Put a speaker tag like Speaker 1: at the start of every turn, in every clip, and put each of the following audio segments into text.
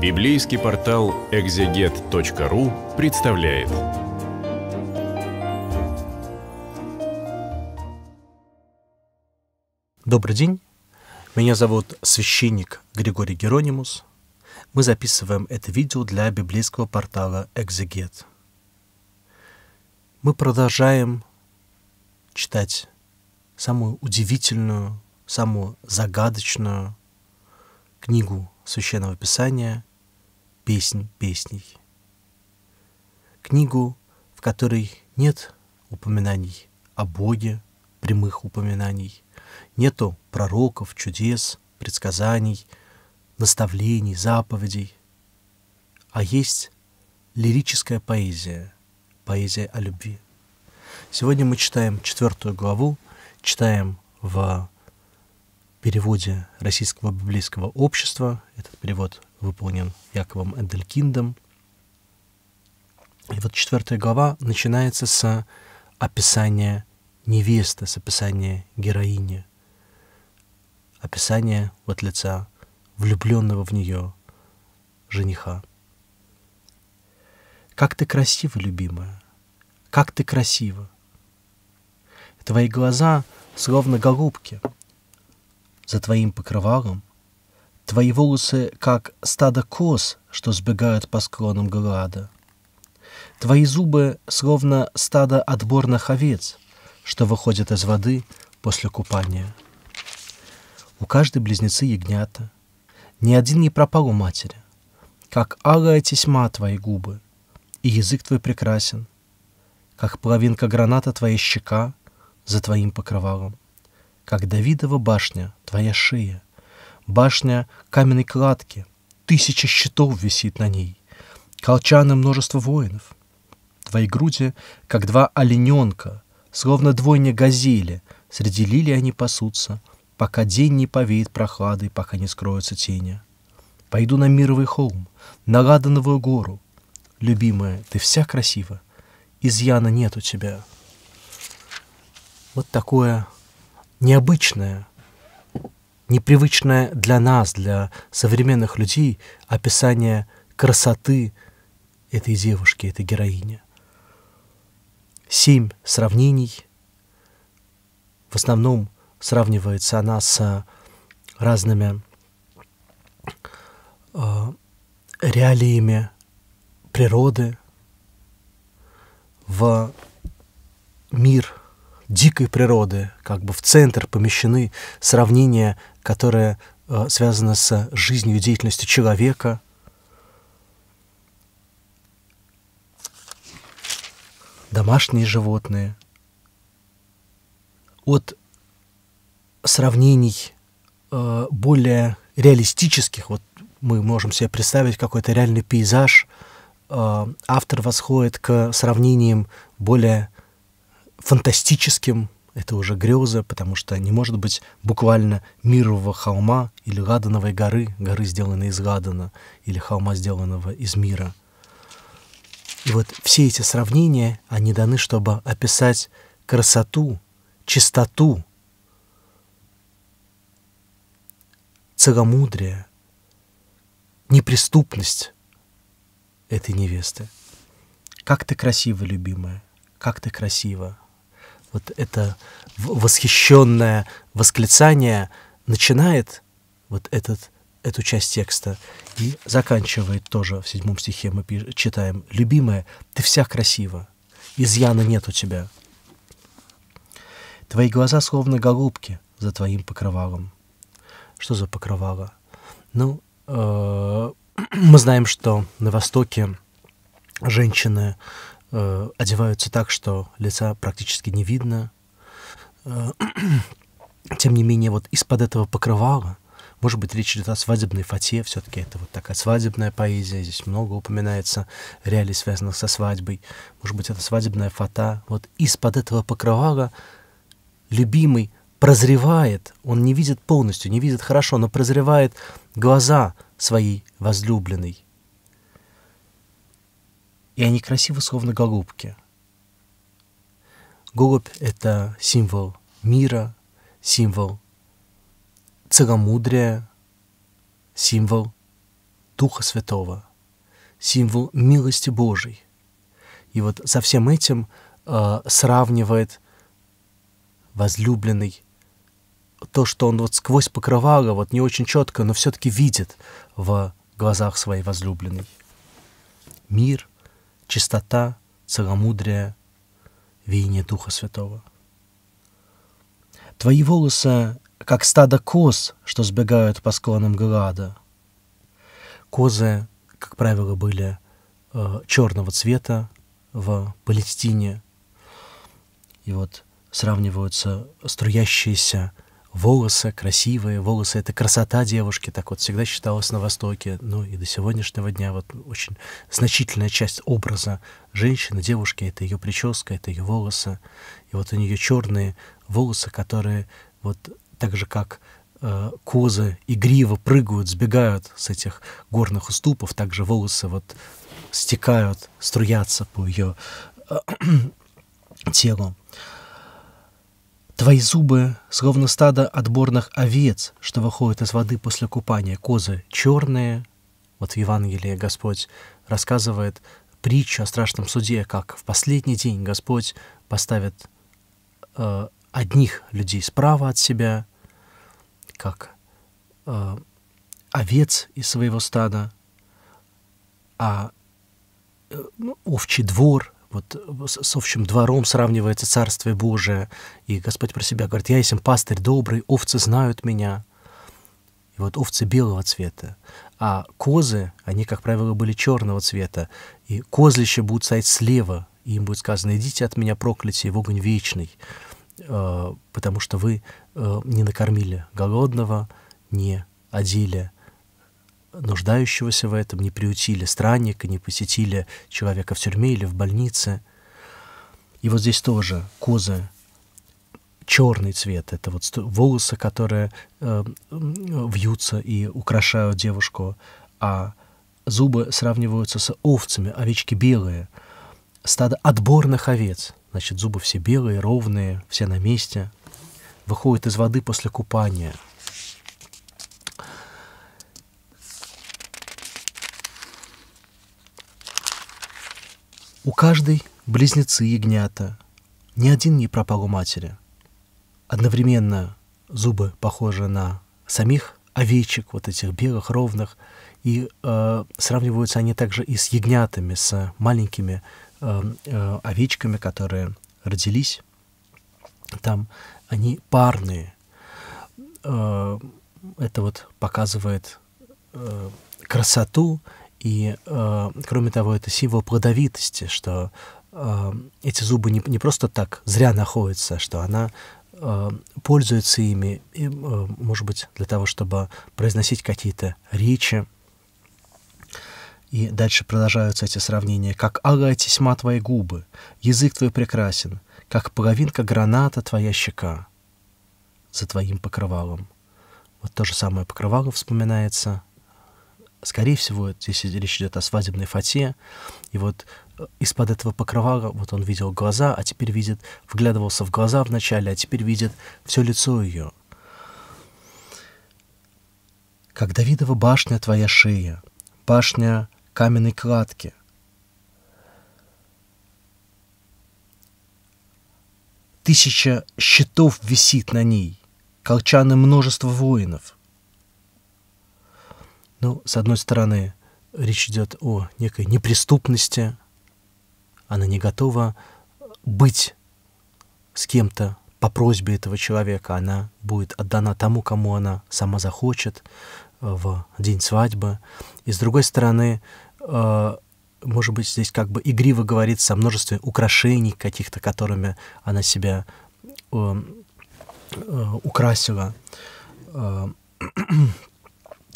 Speaker 1: Библейский портал экзегет.ру представляет. Добрый день. Меня зовут священник Григорий Геронимус. Мы записываем это видео для библейского портала «Экзегет». Мы продолжаем читать самую удивительную, самую загадочную книгу Священного Писания – песнь песней. Книгу, в которой нет упоминаний о Боге, прямых упоминаний, нету пророков, чудес, предсказаний, наставлений, заповедей, а есть лирическая поэзия, поэзия о любви. Сегодня мы читаем четвертую главу, читаем в переводе российского библейского общества. Этот перевод выполнен Яковом Эделькиндом. И вот четвертая глава начинается с описания невесты, с описания героини, описания от лица влюбленного в нее жениха. Как ты красива, любимая, как ты красива. Твои глаза словно голубки — за твоим покрывалом. Твои волосы, как стадо коз, что сбегают по склонам Галада. Твои зубы, словно стадо отборных овец, что выходят из воды после купания. У каждой близнецы ягнята. Ни один не пропал у матери. Как алая тесьма твои губы, и язык твой прекрасен, как половинка граната твоя щека за твоим покрывалом как Давидова башня, твоя шея. Башня каменной кладки, тысяча щитов висит на ней, колчаны множество воинов. Твои груди, как два олененка, словно двойня газели, среди лилий они пасутся, пока день не повеет прохладой, пока не скроются тени. Пойду на Мировый холм, на Ладановую гору. Любимая, ты вся красива, изъяна нет у тебя. Вот такое необычное, непривычное для нас, для современных людей описание красоты этой девушки, этой героини. Семь сравнений. В основном сравнивается она с э, разными э, реалиями природы в мир – дикой природы, как бы в центр помещены сравнения, которые э, связаны с жизнью и деятельностью человека. Домашние животные. От сравнений э, более реалистических, вот мы можем себе представить какой-то реальный пейзаж, э, автор восходит к сравнениям более фантастическим, это уже греза, потому что не может быть буквально мирового холма или гадановой горы, горы, сделанной из гадана или холма, сделанного из мира. И вот все эти сравнения, они даны, чтобы описать красоту, чистоту, целомудрие, неприступность этой невесты. Как ты красива, любимая, как ты красива вот это восхищенное восклицание начинает вот этот, эту часть текста и заканчивает тоже в седьмом стихе мы читаем «Любимая, ты вся красива, изъяна нет у тебя». Твои глаза словно голубки за твоим покрывалом. Что за покрывало? Ну, э, мы знаем, что на Востоке женщины э, одеваются так, что лица практически не видно. Э, тем не менее, вот из-под этого покрывала, может быть, речь идет о свадебной фате, все-таки это вот такая свадебная поэзия, здесь много упоминается реалий, связанных со свадьбой. Может быть, это свадебная фата. Вот из-под этого покрывала любимый прозревает, он не видит полностью, не видит хорошо, но прозревает глаза своей возлюбленной и они красивы, словно голубки. Голубь — это символ мира, символ целомудрия, символ Духа Святого, символ милости Божьей. И вот со всем этим э, сравнивает возлюбленный то, что он вот сквозь покрывало, вот не очень четко, но все-таки видит в глазах своей возлюбленной. Мир — чистота, целомудрие, веяние Духа Святого. Твои волосы, как стадо коз, что сбегают по склонам Галада. Козы, как правило, были э, черного цвета в Палестине. И вот сравниваются струящиеся волосы, красивые волосы, это красота девушки, так вот всегда считалось на Востоке, ну и до сегодняшнего дня вот очень значительная часть образа женщины, девушки, это ее прическа, это ее волосы, и вот у нее черные волосы, которые вот так же как э, козы игриво прыгают, сбегают с этих горных уступов, также волосы вот стекают, струятся по ее э, телу. Твои зубы словно стадо отборных овец, что выходит из воды после купания. Козы черные. Вот в Евангелии Господь рассказывает притчу о страшном суде, как в последний день Господь поставит э, одних людей справа от себя, как э, овец из своего стада, а э, ну, овчий двор вот э, с овчим двором сравнивается Царствие Божие, и Господь про себя говорит, «Я есть пастырь добрый, овцы знают меня». И вот овцы белого цвета, а козы, они, как правило, были черного цвета, и козлище будут стоять слева, и им будет сказано, «Идите от меня, проклятие, в огонь вечный, э, потому что вы э, не накормили голодного, не одели нуждающегося в этом, не приутили странника, не посетили человека в тюрьме или в больнице. И вот здесь тоже козы черный цвет. Это вот волосы, которые э, вьются и украшают девушку, а зубы сравниваются с овцами, овечки белые, стадо отборных овец. Значит, зубы все белые, ровные, все на месте. Выходит из воды после купания – У каждой близнецы ягнята, ни один не пропал у матери. Одновременно зубы похожи на самих овечек, вот этих белых, ровных, и э, сравниваются они также и с ягнятами, с маленькими э, э, овечками, которые родились. Там они парные. Э, это вот показывает э, красоту и, э, кроме того, это символ плодовитости, что э, эти зубы не, не просто так зря находятся, что она э, пользуется ими, и, э, может быть, для того, чтобы произносить какие-то речи. И дальше продолжаются эти сравнения. «Как алая тесьма твои губы, язык твой прекрасен, как половинка граната твоя щека за твоим покрывалом». Вот то же самое покрывало вспоминается Скорее всего, здесь речь идет о свадебной фате. И вот э, из-под этого покрывала вот он видел глаза, а теперь видит, вглядывался в глаза вначале, а теперь видит все лицо ее. Как Давидова башня твоя шея, башня каменной кладки. Тысяча щитов висит на ней, колчаны множество воинов — ну, с одной стороны, речь идет о некой неприступности, она не готова быть с кем-то по просьбе этого человека, она будет отдана тому, кому она сама захочет э, в день свадьбы. И с другой стороны, э, может быть, здесь как бы игриво говорится о множестве украшений каких-то, которыми она себя эм, э, украсила.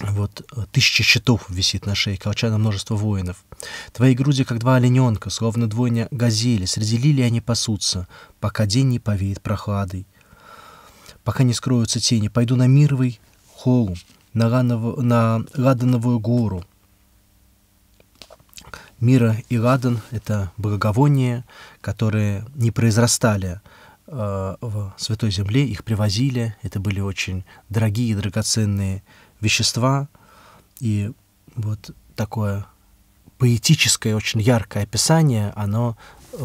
Speaker 1: Вот э, тысяча щитов висит на шее колчана множество воинов. Твои груди, как два олененка, словно двойня газели, среди лилий они пасутся, пока день не повеет прохладой. Пока не скроются тени, пойду на мировый холм, на, Ланов... на Ладановую гору. Мира и Ладан — это благовония, которые не произрастали э, в Святой Земле, их привозили. Это были очень дорогие и драгоценные вещества. И вот такое поэтическое, очень яркое описание, оно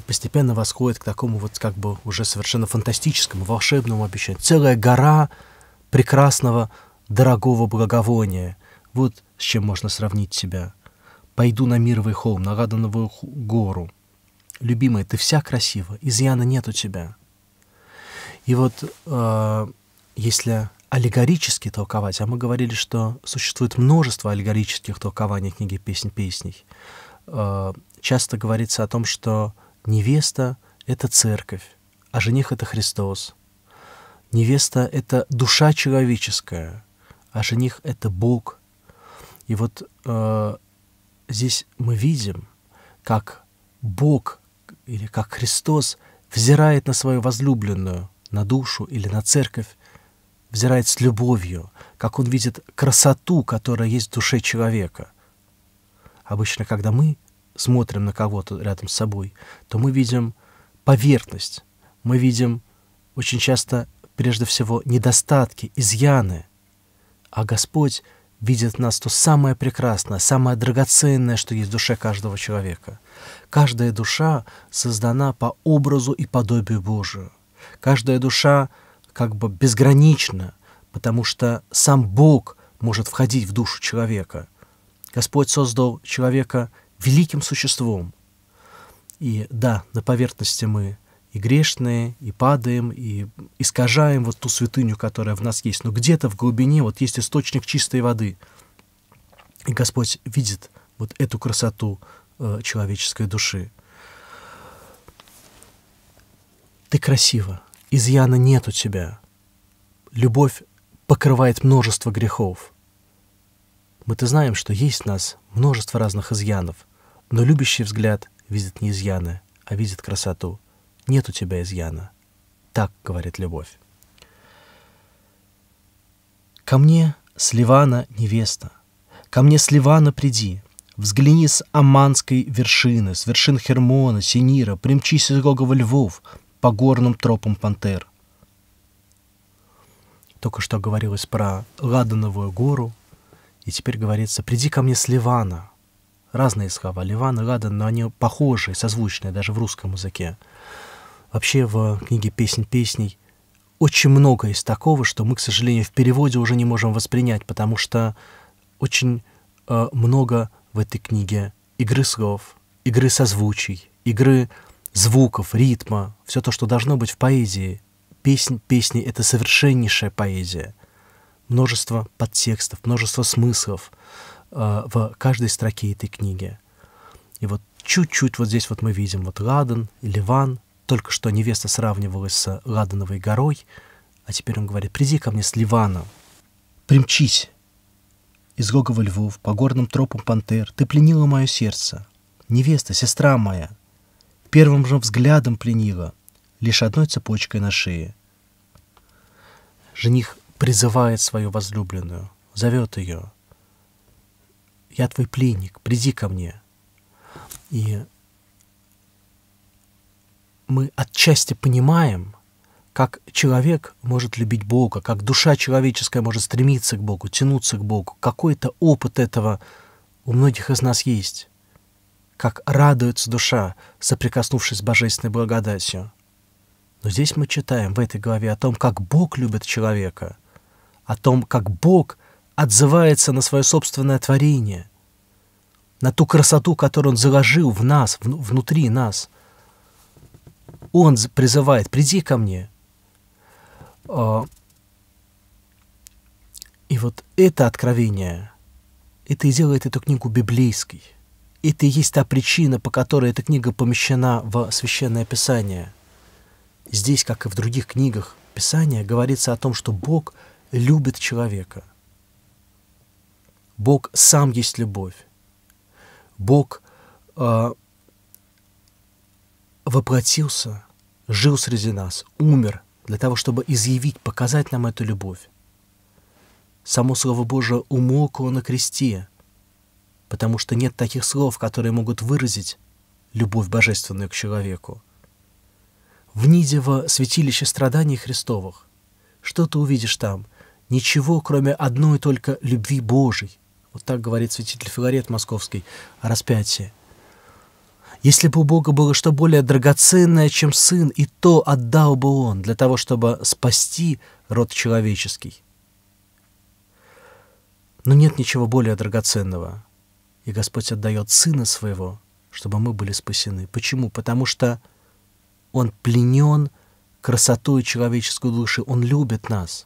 Speaker 1: постепенно восходит к такому вот как бы уже совершенно фантастическому, волшебному обещанию. Целая гора прекрасного, дорогого благовония. Вот с чем можно сравнить себя. Пойду на Мировый холм, на Радановую гору. Любимая, ты вся красива, изъяна нет у тебя. И вот э, если аллегорически толковать. А мы говорили, что существует множество аллегорических толкований книги «Песнь песней». Э, часто говорится о том, что невеста — это церковь, а жених — это Христос. Невеста — это душа человеческая, а жених — это Бог. И вот э, здесь мы видим, как Бог или как Христос взирает на свою возлюбленную, на душу или на церковь, взирает с любовью, как он видит красоту, которая есть в душе человека. Обычно, когда мы смотрим на кого-то рядом с собой, то мы видим поверхность, мы видим очень часто, прежде всего, недостатки, изъяны. А Господь видит в нас то самое прекрасное, самое драгоценное, что есть в душе каждого человека. Каждая душа создана по образу и подобию Божию. Каждая душа как бы безгранично, потому что сам Бог может входить в душу человека. Господь создал человека великим существом. И да, на поверхности мы и грешные, и падаем, и искажаем вот ту святыню, которая в нас есть. Но где-то в глубине вот есть источник чистой воды. И Господь видит вот эту красоту э, человеческой души. Ты красива, изъяна нет у тебя. Любовь покрывает множество грехов. Мы-то знаем, что есть в нас множество разных изъянов, но любящий взгляд видит не изъяны, а видит красоту. Нет у тебя изъяна. Так говорит любовь. Ко мне с Ливана невеста, ко мне с Ливана приди, взгляни с Аманской вершины, с вершин Хермона, Синира, примчись из Гогова львов, по горным тропам пантер. Только что говорилось про Ладановую гору, и теперь говорится «приди ко мне с Ливана». Разные слова Ливан и Ладан, но они похожие, созвучные даже в русском языке. Вообще в книге «Песнь песней» очень много из такого, что мы, к сожалению, в переводе уже не можем воспринять, потому что очень э, много в этой книге игры слов, игры созвучий, игры звуков, ритма, все то, что должно быть в поэзии. Песнь песни — это совершеннейшая поэзия. Множество подтекстов, множество смыслов э, в каждой строке этой книги. И вот чуть-чуть вот здесь вот мы видим вот Ладан Ливан. Только что невеста сравнивалась с Ладановой горой, а теперь он говорит, приди ко мне с Ливана, примчись из логова львов, по горным тропам пантер, ты пленила мое сердце. Невеста, сестра моя, Первым же взглядом пленила, лишь одной цепочкой на шее. Жених призывает свою возлюбленную, зовет ее. «Я твой пленник, приди ко мне». И мы отчасти понимаем, как человек может любить Бога, как душа человеческая может стремиться к Богу, тянуться к Богу. Какой-то опыт этого у многих из нас есть как радуется душа, соприкоснувшись с божественной благодатью. Но здесь мы читаем в этой главе о том, как Бог любит человека, о том, как Бог отзывается на свое собственное творение, на ту красоту, которую Он заложил в нас, внутри нас. Он призывает «приди ко мне». А, и вот это откровение, это и делает эту книгу библейской – это и есть та причина, по которой эта книга помещена в Священное Писание. Здесь, как и в других книгах Писания, говорится о том, что Бог любит человека. Бог сам есть любовь. Бог э, воплотился, жил среди нас, умер для того, чтобы изъявить, показать нам эту любовь. Само Слово Божие умолкло на кресте – потому что нет таких слов, которые могут выразить любовь божественную к человеку. В Нидево святилище страданий Христовых. Что ты увидишь там? Ничего, кроме одной только любви Божией. Вот так говорит святитель Филарет Московский о распятии. Если бы у Бога было что более драгоценное, чем Сын, и то отдал бы Он для того, чтобы спасти род человеческий. Но нет ничего более драгоценного – и Господь отдает Сына Своего, чтобы мы были спасены. Почему? Потому что Он пленен красотой человеческой души, Он любит нас.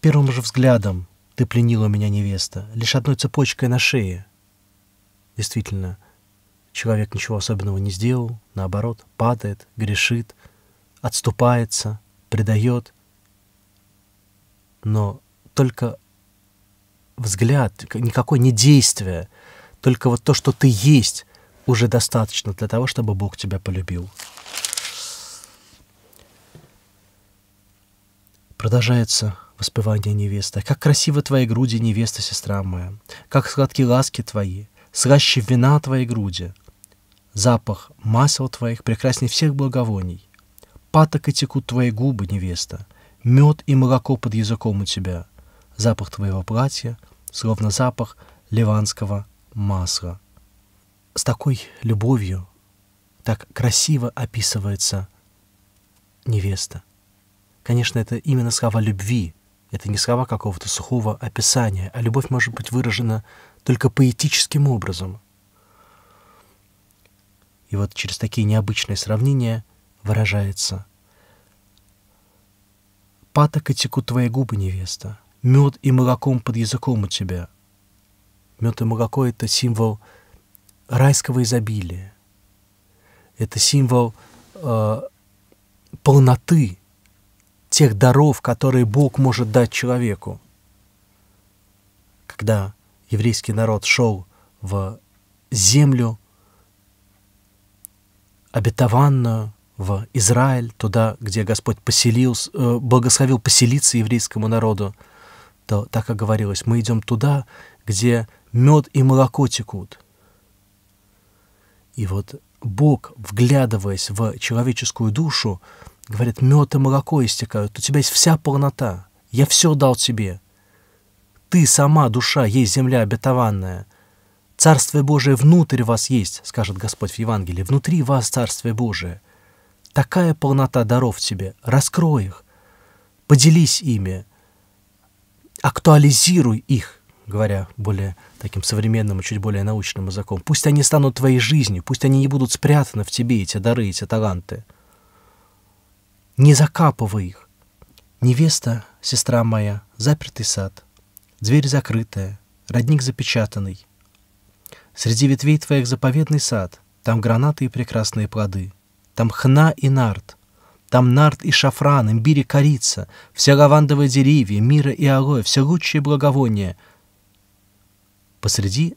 Speaker 1: Первым же взглядом ты пленила меня, невеста, лишь одной цепочкой на шее. Действительно, человек ничего особенного не сделал, наоборот, падает, грешит, отступается, предает. Но только взгляд, никакое не действие, только вот то, что ты есть, уже достаточно для того, чтобы Бог тебя полюбил. Продолжается воспевание невесты. «Как красивы твои груди, невеста, сестра моя! Как сладкие ласки твои! Слаще вина твоей груди! Запах масел твоих прекрасней всех благовоний! Паток и текут твои губы, невеста! Мед и молоко под языком у тебя! запах твоего платья, словно запах ливанского масла. С такой любовью так красиво описывается невеста. Конечно, это именно слова любви, это не слова какого-то сухого описания, а любовь может быть выражена только поэтическим образом. И вот через такие необычные сравнения выражается «Патока текут твои губы, невеста, мед и молоком под языком у тебя. Мед и молоко — это символ райского изобилия. Это символ э, полноты тех даров, которые Бог может дать человеку. Когда еврейский народ шел в землю обетованную, в Израиль, туда, где Господь поселился, э, благословил поселиться еврейскому народу — то, так как говорилось, мы идем туда, где мед и молоко текут. И вот Бог, вглядываясь в человеческую душу, говорит, мед и молоко истекают, у тебя есть вся полнота, я все дал тебе. Ты сама, душа, есть земля обетованная. Царствие Божие внутрь вас есть, скажет Господь в Евангелии, внутри вас Царствие Божие. Такая полнота даров тебе, раскрой их, поделись ими, актуализируй их, говоря более таким современным и чуть более научным языком. Пусть они станут твоей жизнью, пусть они не будут спрятаны в тебе, эти дары, эти таланты. Не закапывай их. Невеста, сестра моя, запертый сад, дверь закрытая, родник запечатанный. Среди ветвей твоих заповедный сад, там гранаты и прекрасные плоды, там хна и нарт — там нарт и шафран, имбирь и корица, все лавандовые деревья, мира и алоэ, все лучшие благовония. Посреди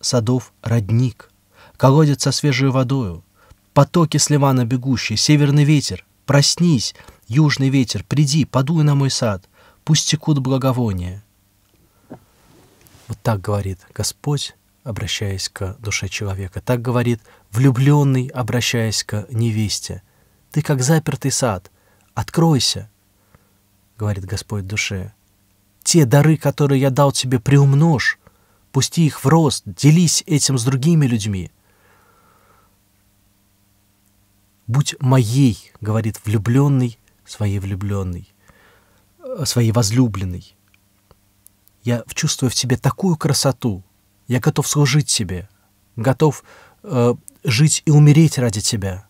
Speaker 1: садов родник, колодец со свежей водою, потоки с Ливана бегущие, северный ветер, проснись, южный ветер, приди, подуй на мой сад, пусть текут благовония. Вот так говорит Господь, обращаясь к душе человека, так говорит влюбленный, обращаясь к невесте — ты как запертый сад. Откройся, — говорит Господь душе. Те дары, которые я дал тебе, приумножь. Пусти их в рост, делись этим с другими людьми. «Будь моей», — говорит влюбленный своей влюбленной, э, своей возлюбленной. Я чувствую в тебе такую красоту. Я готов служить тебе, готов э, жить и умереть ради тебя.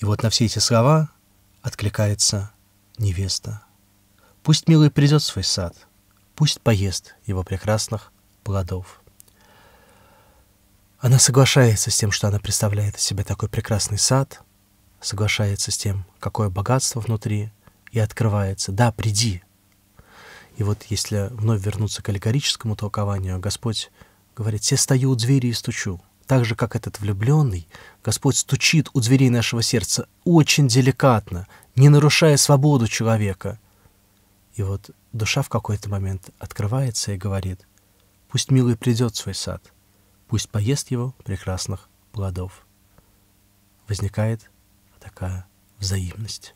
Speaker 1: И вот на все эти слова откликается невеста. Пусть милый придет в свой сад, пусть поест его прекрасных плодов. Она соглашается с тем, что она представляет из себя такой прекрасный сад, соглашается с тем, какое богатство внутри, и открывается. Да, приди. И вот если вновь вернуться к аллегорическому толкованию, Господь говорит, «Все стою у двери и стучу». Так же, как этот влюбленный, Господь стучит у дверей нашего сердца очень деликатно, не нарушая свободу человека. И вот душа в какой-то момент открывается и говорит, «Пусть милый придет в свой сад, пусть поест его прекрасных плодов». Возникает такая взаимность.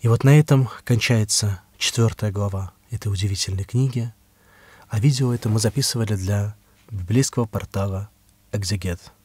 Speaker 1: И вот на этом кончается четвертая глава этой удивительной книги, а видео это мы записывали для библейского портала exegete.